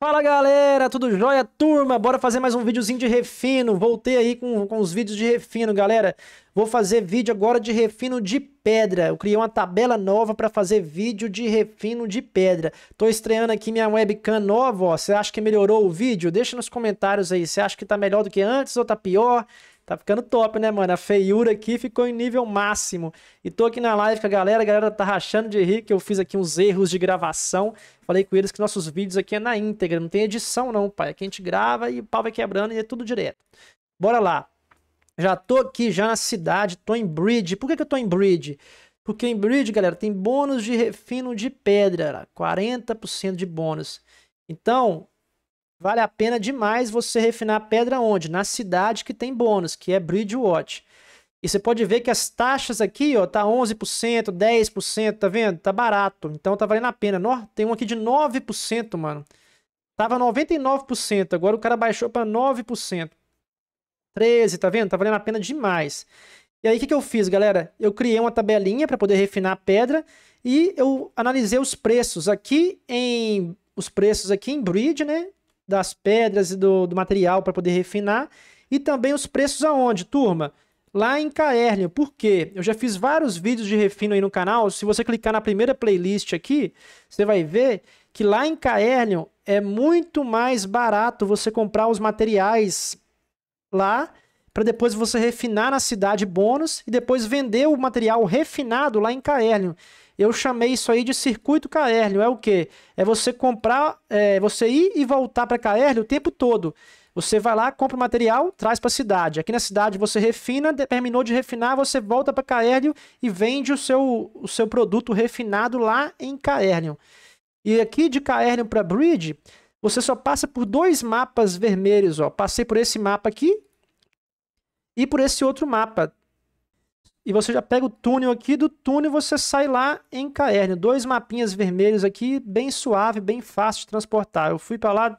Fala galera, tudo jóia? Turma, bora fazer mais um videozinho de refino. Voltei aí com, com os vídeos de refino, galera. Vou fazer vídeo agora de refino de pedra. Eu criei uma tabela nova para fazer vídeo de refino de pedra. Tô estreando aqui minha webcam nova, ó. Você acha que melhorou o vídeo? Deixa nos comentários aí. Você acha que tá melhor do que antes ou tá pior? Tá ficando top, né, mano? A feiura aqui ficou em nível máximo. E tô aqui na live com a galera, a galera tá rachando de rir que eu fiz aqui uns erros de gravação. Falei com eles que nossos vídeos aqui é na íntegra, não tem edição não, pai. Aqui a gente grava e o pau vai quebrando e é tudo direto. Bora lá. Já tô aqui, já na cidade, tô em Bridge. Por que, que eu tô em Bridge? Porque em Bridge, galera, tem bônus de refino de pedra, 40% de bônus. Então, Vale a pena demais você refinar a pedra onde? Na cidade que tem bônus, que é Bridgewatch. E você pode ver que as taxas aqui, ó, tá 11%, 10%, tá vendo? Tá barato. Então tá valendo a pena. No, tem um aqui de 9%, mano. Tava 99%, agora o cara baixou para 9%. 13, tá vendo? Tá valendo a pena demais. E aí o que, que eu fiz, galera? Eu criei uma tabelinha para poder refinar a pedra e eu analisei os preços aqui em os preços aqui em Bridge, né? das pedras e do, do material para poder refinar. E também os preços aonde, turma? Lá em Caernio, por quê? Eu já fiz vários vídeos de refino aí no canal. Se você clicar na primeira playlist aqui, você vai ver que lá em Caernio é muito mais barato você comprar os materiais lá para depois você refinar na cidade bônus e depois vender o material refinado lá em Caerlion. Eu chamei isso aí de circuito Caerlio. É o quê? É você comprar, é, você ir e voltar para Caerlio o tempo todo. Você vai lá, compra o material, traz para a cidade. Aqui na cidade você refina, terminou de refinar, você volta para Caerlio e vende o seu, o seu produto refinado lá em Caerlio. E aqui de Caerlio para Bridge, você só passa por dois mapas vermelhos. Ó. Passei por esse mapa aqui e por esse outro mapa. E você já pega o túnel aqui, do túnel você sai lá em Caerne. Dois mapinhas vermelhos aqui, bem suave, bem fácil de transportar. Eu fui para lá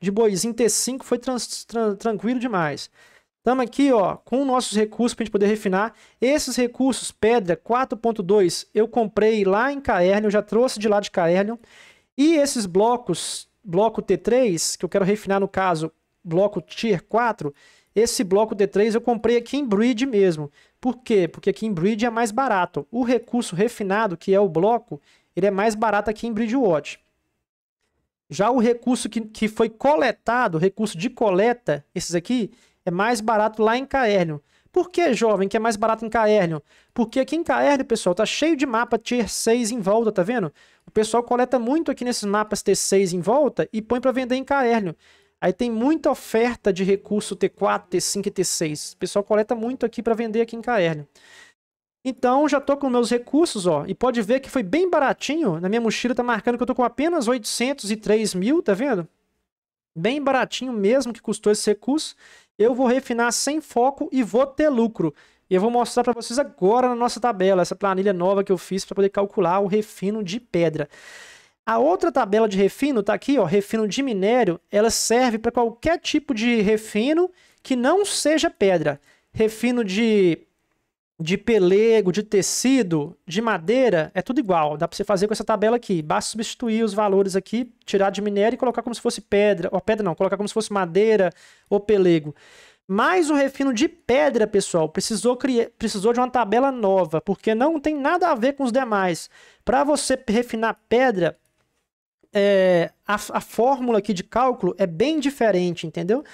de boizinho T5, foi trans, tranquilo demais. Estamos aqui ó, com nossos recursos para a gente poder refinar. Esses recursos, pedra 4.2, eu comprei lá em Caerne, eu já trouxe de lá de Caerne. E esses blocos, bloco T3, que eu quero refinar no caso, bloco Tier 4, esse bloco T3 eu comprei aqui em Bridge mesmo. Por quê? Porque aqui em Bridge é mais barato. O recurso refinado, que é o bloco, ele é mais barato aqui em Bridgewatch. Já o recurso que, que foi coletado, recurso de coleta, esses aqui, é mais barato lá em Caernion. Por que, jovem, que é mais barato em Caernion? Porque aqui em Caernion, pessoal, tá cheio de mapa Tier 6 em volta, tá vendo? O pessoal coleta muito aqui nesses mapas T6 em volta e põe para vender em Caernion. Aí tem muita oferta de recurso T4, T5 e T6. O pessoal coleta muito aqui para vender aqui em Caernia. Então, já tô com meus recursos, ó. E pode ver que foi bem baratinho. Na minha mochila tá marcando que eu tô com apenas 803 mil, tá vendo? Bem baratinho mesmo que custou esse recurso. Eu vou refinar sem foco e vou ter lucro. E eu vou mostrar para vocês agora na nossa tabela, essa planilha nova que eu fiz para poder calcular o refino de pedra. A outra tabela de refino está aqui, ó, refino de minério, ela serve para qualquer tipo de refino que não seja pedra. Refino de, de pelego, de tecido, de madeira, é tudo igual. Dá para você fazer com essa tabela aqui. Basta substituir os valores aqui, tirar de minério e colocar como se fosse pedra. Ou pedra não, colocar como se fosse madeira ou pelego. Mas o refino de pedra, pessoal, precisou, criar, precisou de uma tabela nova, porque não tem nada a ver com os demais. Para você refinar pedra, é, a, a fórmula aqui de cálculo é bem diferente, entendeu?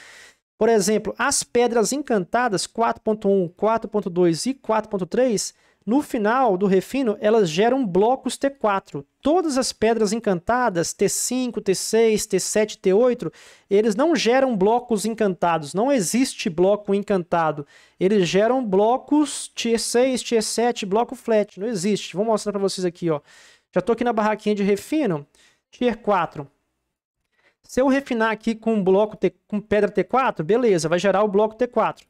Por exemplo, as pedras encantadas 4.1, 4.2 e 4.3, no final do refino, elas geram blocos T4. Todas as pedras encantadas, T5, T6, T7, T8, eles não geram blocos encantados. Não existe bloco encantado. Eles geram blocos t 6, t 7, bloco flat. Não existe. Vou mostrar para vocês aqui. ó. Já estou aqui na barraquinha de refino tier 4. Se eu refinar aqui com um bloco T, com pedra T4, beleza, vai gerar o bloco T4.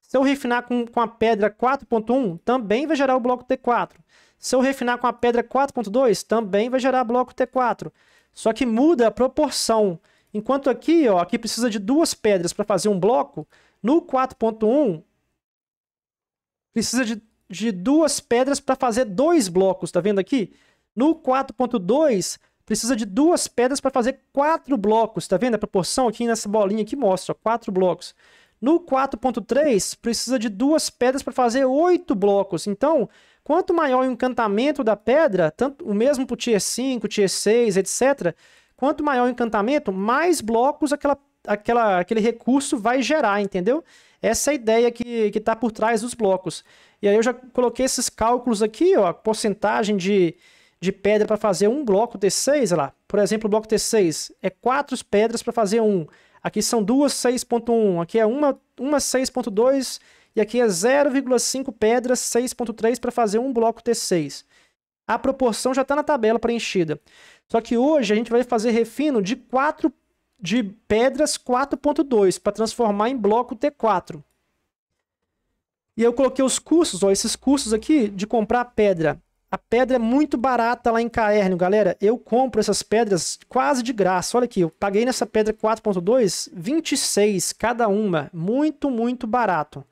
Se eu refinar com, com a pedra 4.1, também vai gerar o bloco T4. Se eu refinar com a pedra 4.2, também vai gerar bloco T4. Só que muda a proporção. Enquanto aqui, ó, aqui precisa de duas pedras para fazer um bloco, no 4.1 precisa de, de duas pedras para fazer dois blocos, tá vendo aqui? No 4.2 precisa de duas pedras para fazer quatro blocos. Está vendo a proporção aqui nessa bolinha que mostra? Ó, quatro blocos. No 4.3, precisa de duas pedras para fazer oito blocos. Então, quanto maior o encantamento da pedra, tanto o mesmo para o Tier 5, Tier 6, etc., quanto maior o encantamento, mais blocos aquela, aquela, aquele recurso vai gerar, entendeu? Essa é a ideia que está por trás dos blocos. E aí eu já coloquei esses cálculos aqui, ó, porcentagem de de pedra para fazer um bloco T6, lá. Por exemplo, o bloco T6 é quatro pedras para fazer um. Aqui são duas 6.1, aqui é uma, uma 6.2 e aqui é 0,5 pedras 6.3 para fazer um bloco T6. A proporção já está na tabela preenchida. Só que hoje a gente vai fazer refino de quatro de pedras 4.2 para transformar em bloco T4. E eu coloquei os custos, ó, esses custos aqui de comprar pedra a pedra é muito barata lá em Caernio, galera. Eu compro essas pedras quase de graça. Olha aqui, eu paguei nessa pedra 4.2, 26 cada uma. Muito, muito barato.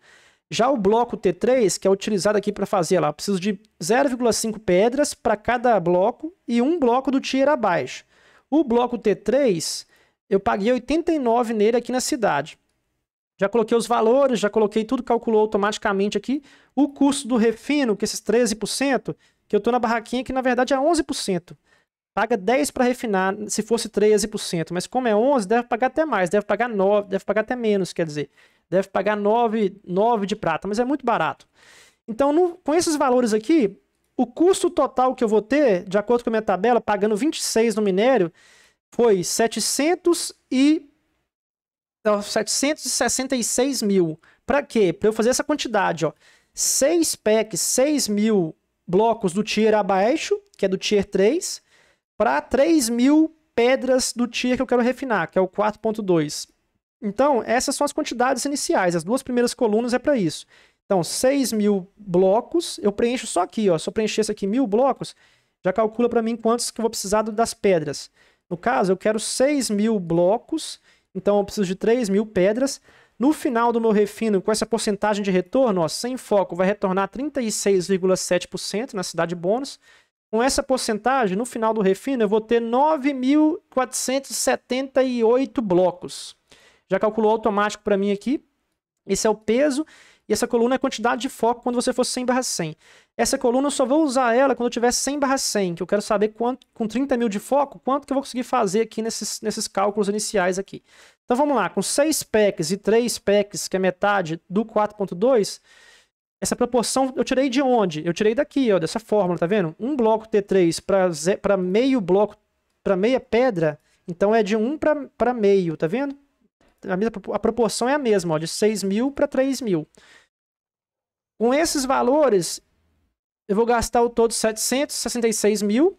Já o bloco T3, que é utilizado aqui para fazer lá, eu preciso de 0,5 pedras para cada bloco e um bloco do tier abaixo. O bloco T3, eu paguei 89 nele aqui na cidade. Já coloquei os valores, já coloquei tudo, calculou automaticamente aqui. O custo do refino, que é esses 13%, que eu tô na barraquinha que na verdade é 11%. Paga 10 para refinar, se fosse 13%, mas como é 11, deve pagar até mais, deve pagar 9, deve pagar até menos, quer dizer, deve pagar 9, 9 de prata, mas é muito barato. Então, no, com esses valores aqui, o custo total que eu vou ter, de acordo com a minha tabela, pagando 26 no minério, foi 700 e... 766 mil. Para quê? Para eu fazer essa quantidade, ó. 6 packs, 6 mil blocos do tier abaixo, que é do tier 3, para 3 mil pedras do tier que eu quero refinar, que é o 4.2. Então, essas são as quantidades iniciais. As duas primeiras colunas é para isso. Então, 6 mil blocos, eu preencho só aqui, ó. Se eu isso aqui mil blocos, já calcula para mim quantos que eu vou precisar das pedras. No caso, eu quero 6 mil blocos, então eu preciso de 3 mil pedras no final do meu refino, com essa porcentagem de retorno, ó, sem foco, vai retornar 36,7% na cidade bônus. Com essa porcentagem, no final do refino, eu vou ter 9.478 blocos. Já calculou automático para mim aqui. Esse é o peso e essa coluna é a quantidade de foco quando você for 100 barra 100. Essa coluna eu só vou usar ela quando eu tiver 100 barra 100, que eu quero saber quanto, com 30 mil de foco, quanto que eu vou conseguir fazer aqui nesses, nesses cálculos iniciais aqui. Então vamos lá, com 6 packs e 3 packs, que é metade do 4.2, essa proporção eu tirei de onde? Eu tirei daqui, ó, dessa fórmula, tá vendo? Um bloco T3 para meio bloco, para meia pedra, então é de 1 para meio, tá vendo? a, mesma, a proporção é a mesma, ó, de 6 mil para 3 mil. Com esses valores, eu vou gastar o todo 766 mil.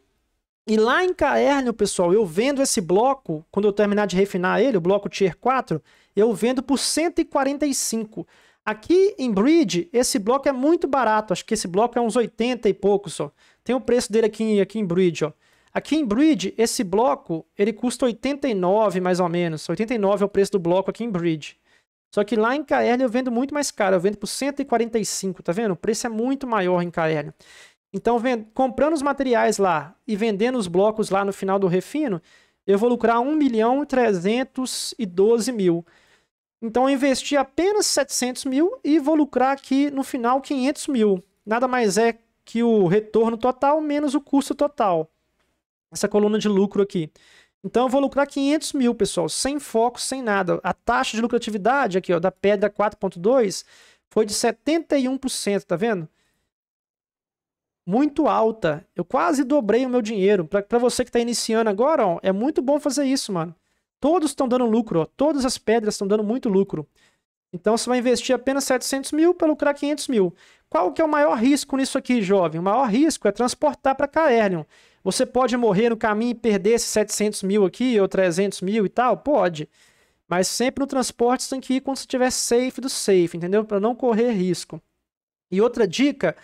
E lá em Caernio, pessoal, eu vendo esse bloco, quando eu terminar de refinar ele, o bloco Tier 4, eu vendo por 145. Aqui em Bridge, esse bloco é muito barato. Acho que esse bloco é uns 80 e pouco só. Tem o preço dele aqui, aqui em Bridge, ó. Aqui em Bridge, esse bloco, ele custa 89 mais ou menos. 89 é o preço do bloco aqui em Bridge. Só que lá em KL eu vendo muito mais caro, eu vendo por 145, tá vendo? O preço é muito maior em KL. Então, comprando os materiais lá e vendendo os blocos lá no final do refino, eu vou lucrar 1 milhão e 312 mil. Então, eu investi apenas 700 mil e vou lucrar aqui no final 500 mil. Nada mais é que o retorno total menos o custo total essa coluna de lucro aqui. Então eu vou lucrar 500 mil, pessoal, sem foco, sem nada. A taxa de lucratividade aqui, ó, da pedra 4.2 foi de 71%, tá vendo? Muito alta. Eu quase dobrei o meu dinheiro. Para você que está iniciando agora, ó, é muito bom fazer isso, mano. Todos estão dando lucro, ó. todas as pedras estão dando muito lucro. Então você vai investir apenas 700 mil para lucrar 500 mil. Qual que é o maior risco nisso aqui, jovem? O maior risco é transportar para Caernion. Você pode morrer no caminho e perder esses 700 mil aqui, ou 300 mil e tal? Pode. Mas sempre no transporte você tem que ir quando você estiver safe do safe, entendeu? Para não correr risco. E outra dica,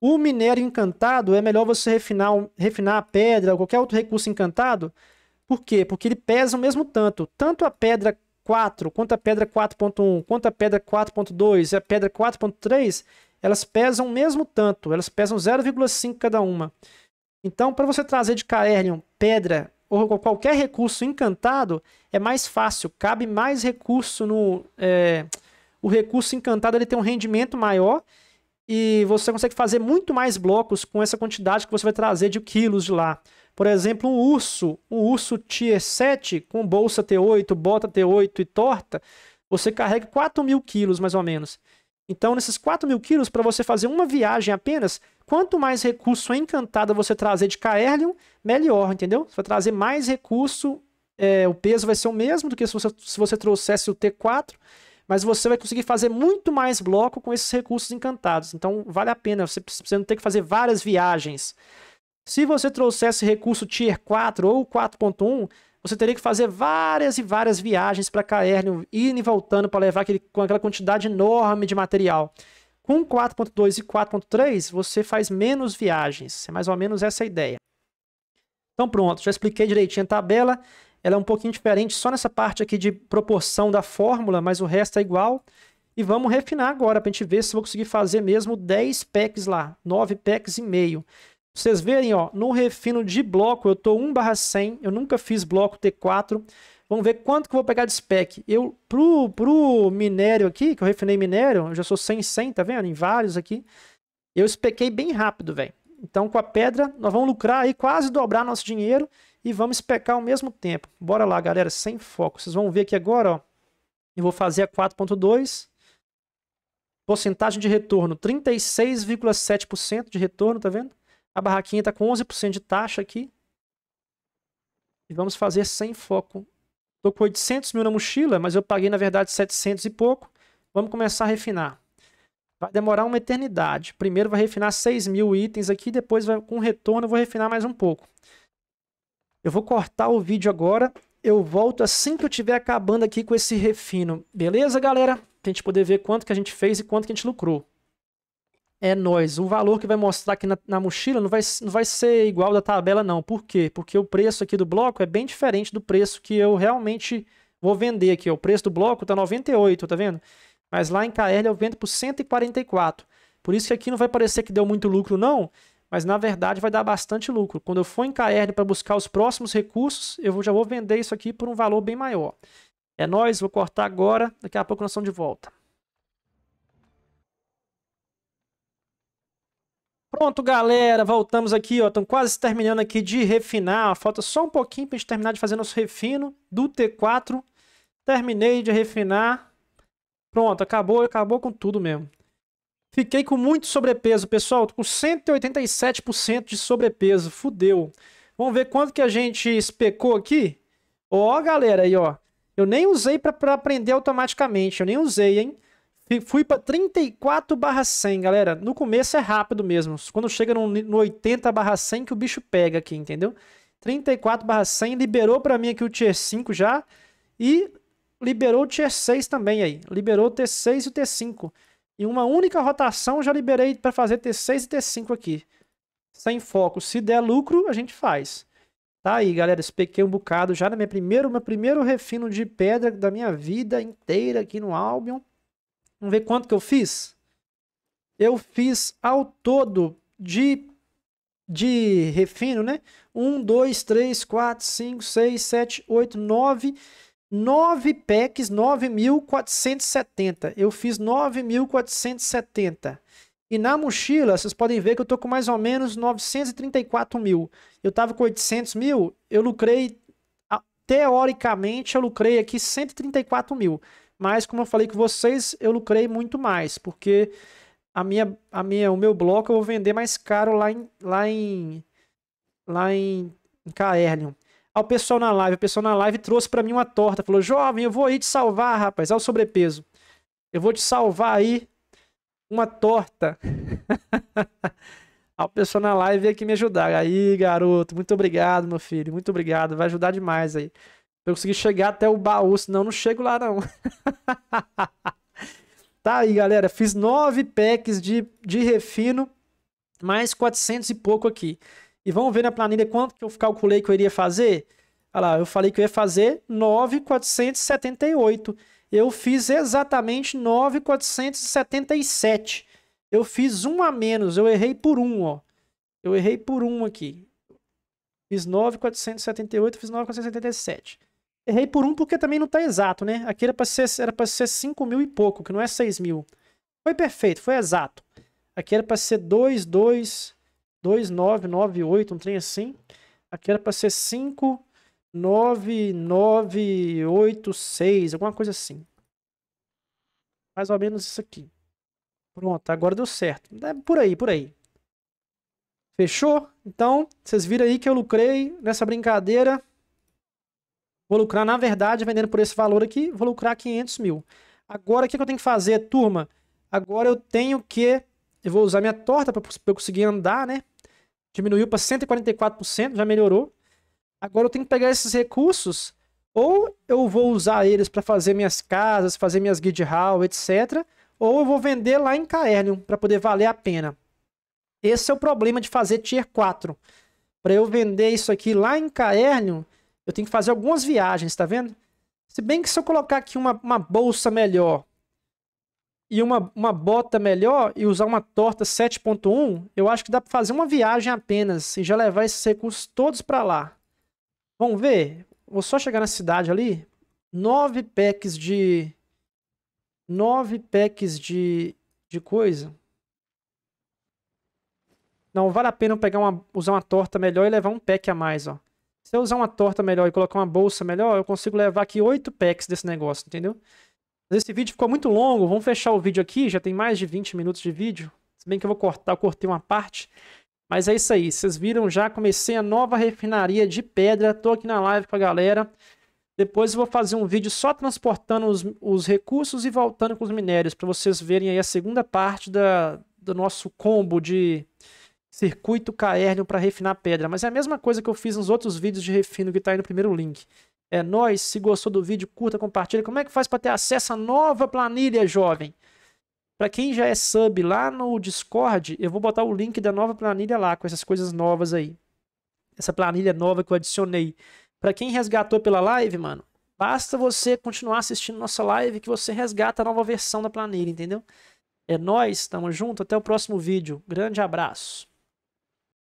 o minério encantado é melhor você refinar, refinar a pedra ou qualquer outro recurso encantado. Por quê? Porque ele pesa o mesmo tanto. Tanto a pedra 4, quanto a pedra 4.1, quanto a pedra 4.2 e a pedra 4.3, elas pesam o mesmo tanto. Elas pesam 0,5 cada uma. Então, para você trazer de Caerlion pedra ou qualquer recurso encantado, é mais fácil, cabe mais recurso no. É, o recurso encantado ele tem um rendimento maior e você consegue fazer muito mais blocos com essa quantidade que você vai trazer de quilos de lá. Por exemplo, um urso, um urso tier 7 com bolsa T8, bota T8 e torta, você carrega 4 mil quilos mais ou menos. Então, nesses 4 mil quilos, para você fazer uma viagem apenas, quanto mais recurso encantado você trazer de Caerlion, melhor, entendeu? Você vai trazer mais recurso, é, o peso vai ser o mesmo do que se você, se você trouxesse o T4, mas você vai conseguir fazer muito mais bloco com esses recursos encantados. Então, vale a pena, você, você não tem que fazer várias viagens. Se você trouxesse recurso Tier 4 ou 4.1, você teria que fazer várias e várias viagens para Caerno, indo e voltando para levar aquele, com aquela quantidade enorme de material. Com 4.2 e 4.3, você faz menos viagens. É mais ou menos essa a ideia. Então pronto, já expliquei direitinho a tabela. Ela é um pouquinho diferente só nessa parte aqui de proporção da fórmula, mas o resto é igual. E vamos refinar agora para a gente ver se eu vou conseguir fazer mesmo 10 packs lá, 9 packs e meio vocês verem, ó, no refino de bloco, eu tô 1 barra 100, eu nunca fiz bloco T4. Vamos ver quanto que eu vou pegar de spec. Eu, pro, pro minério aqui, que eu refinei minério, eu já sou 100, 100, tá vendo? Em vários aqui. Eu spequei bem rápido, velho. Então, com a pedra, nós vamos lucrar aí, quase dobrar nosso dinheiro e vamos especar ao mesmo tempo. Bora lá, galera, sem foco. Vocês vão ver aqui agora, ó. Eu vou fazer a 4.2. Porcentagem de retorno, 36,7% de retorno, tá vendo? A barraquinha está com 11% de taxa aqui. E vamos fazer sem foco. Estou com 800 mil na mochila, mas eu paguei, na verdade, 700 e pouco. Vamos começar a refinar. Vai demorar uma eternidade. Primeiro vai refinar 6 mil itens aqui, depois vai, com retorno eu vou refinar mais um pouco. Eu vou cortar o vídeo agora. Eu volto assim que eu estiver acabando aqui com esse refino. Beleza, galera? a gente poder ver quanto que a gente fez e quanto que a gente lucrou é nós. O valor que vai mostrar aqui na, na, mochila não vai, não vai ser igual da tabela, não. Por quê? Porque o preço aqui do bloco é bem diferente do preço que eu realmente vou vender aqui. O preço do bloco está 98, tá vendo? Mas lá em KR eu vendo por 144. Por isso que aqui não vai parecer que deu muito lucro, não. Mas na verdade vai dar bastante lucro. Quando eu for em KR para buscar os próximos recursos, eu já vou vender isso aqui por um valor bem maior. É nós, vou cortar agora. Daqui a pouco nós estamos de volta. Pronto, galera, voltamos aqui, ó, estamos quase terminando aqui de refinar, falta só um pouquinho para gente terminar de fazer nosso refino do T4. Terminei de refinar, pronto, acabou, acabou com tudo mesmo. Fiquei com muito sobrepeso, pessoal, tô com 187% de sobrepeso, fudeu. Vamos ver quanto que a gente especou aqui? Ó, galera, aí, ó, eu nem usei para aprender automaticamente, eu nem usei, hein? Fui para 34 barra 100, galera. No começo é rápido mesmo. Quando chega no, no 80 barra 100 que o bicho pega aqui, entendeu? 34 barra 100 liberou para mim aqui o Tier 5 já. E liberou o Tier 6 também aí. Liberou o T6 e o T5. Em uma única rotação já liberei para fazer T6 e T5 aqui. Sem foco. Se der lucro, a gente faz. Tá aí, galera. Espequei um bocado já no meu primeiro, meu primeiro refino de pedra da minha vida inteira aqui no Albion. Vamos ver quanto que eu fiz? Eu fiz ao todo de, de refino, né? 1, 2, 3, 4, 5, 6, 7, 8, 9... 9 packs, 9.470. Eu fiz 9.470. E na mochila, vocês podem ver que eu tô com mais ou menos 934 mil. Eu tava com 800 mil, eu lucrei, teoricamente, eu lucrei aqui 134 mil. Mas, como eu falei com vocês, eu lucrei muito mais, porque a minha, a minha, o meu bloco eu vou vender mais caro lá em, lá em, lá em, em Caerlion. Ao pessoal na live, o pessoal na live trouxe para mim uma torta, falou: "Jovem, eu vou aí te salvar, rapaz, o sobrepeso. Eu vou te salvar aí uma torta." Ao pessoal na live veio aqui me ajudar. Aí, garoto, muito obrigado, meu filho, muito obrigado, vai ajudar demais aí eu consegui chegar até o baú, senão não chego lá não. tá aí, galera. Fiz nove packs de, de refino, mais 400 e pouco aqui. E vamos ver na planilha quanto que eu calculei que eu iria fazer? Olha lá, eu falei que eu ia fazer 9,478. Eu fiz exatamente 9,477. Eu fiz um a menos, eu errei por um, ó. Eu errei por um aqui. Fiz 9,478, fiz 9,477. Errei por um porque também não está exato, né? Aqui era para ser, ser 5 mil e pouco, que não é 6 mil. Foi perfeito, foi exato. Aqui era para ser 2, 2, 2, 9, 9, 8, um trem assim. Aqui era para ser 5, 9, 9, 8, 6, alguma coisa assim. Mais ou menos isso aqui. Pronto, agora deu certo. É por aí, por aí. Fechou? Então, vocês viram aí que eu lucrei nessa brincadeira. Vou lucrar, na verdade, vendendo por esse valor aqui, vou lucrar 500 mil. Agora, o que, eu tenho que fazer, turma? Agora eu tenho que... Eu vou usar minha torta para eu conseguir andar, né? Diminuiu para 144%, já melhorou. Agora eu tenho que pegar esses recursos, ou eu vou usar eles para fazer minhas casas, fazer minhas guild hall, etc. Ou eu vou vender lá em Caernium, para poder valer a pena. Esse é o problema de fazer Tier 4. Para eu vender isso aqui lá em Caernium eu tenho que fazer algumas viagens, tá vendo? Se bem que se eu colocar aqui uma, uma bolsa melhor e uma, uma bota melhor e usar uma torta 7.1, eu acho que dá para fazer uma viagem apenas e já levar esses recursos todos para lá. Vamos ver? Vou só chegar na cidade ali. 9 packs de... 9 packs de, de coisa. Não, vale a pena eu pegar uma, usar uma torta melhor e levar um pack a mais, ó. Se eu usar uma torta melhor e colocar uma bolsa melhor, eu consigo levar aqui 8 packs desse negócio, entendeu? Mas esse vídeo ficou muito longo, vamos fechar o vídeo aqui, já tem mais de 20 minutos de vídeo. Se bem que eu vou cortar, eu cortei uma parte. Mas é isso aí, vocês viram já, comecei a nova refinaria de pedra, tô aqui na live com a galera. Depois eu vou fazer um vídeo só transportando os, os recursos e voltando com os minérios, para vocês verem aí a segunda parte da, do nosso combo de circuito Caernium para refinar pedra. Mas é a mesma coisa que eu fiz nos outros vídeos de refino que está aí no primeiro link. É nóis, se gostou do vídeo, curta, compartilha. Como é que faz para ter acesso à nova planilha, jovem? Para quem já é sub lá no Discord, eu vou botar o link da nova planilha lá, com essas coisas novas aí. Essa planilha nova que eu adicionei. Para quem resgatou pela live, mano, basta você continuar assistindo nossa live que você resgata a nova versão da planilha, entendeu? É nós, tamo junto, até o próximo vídeo. Grande abraço.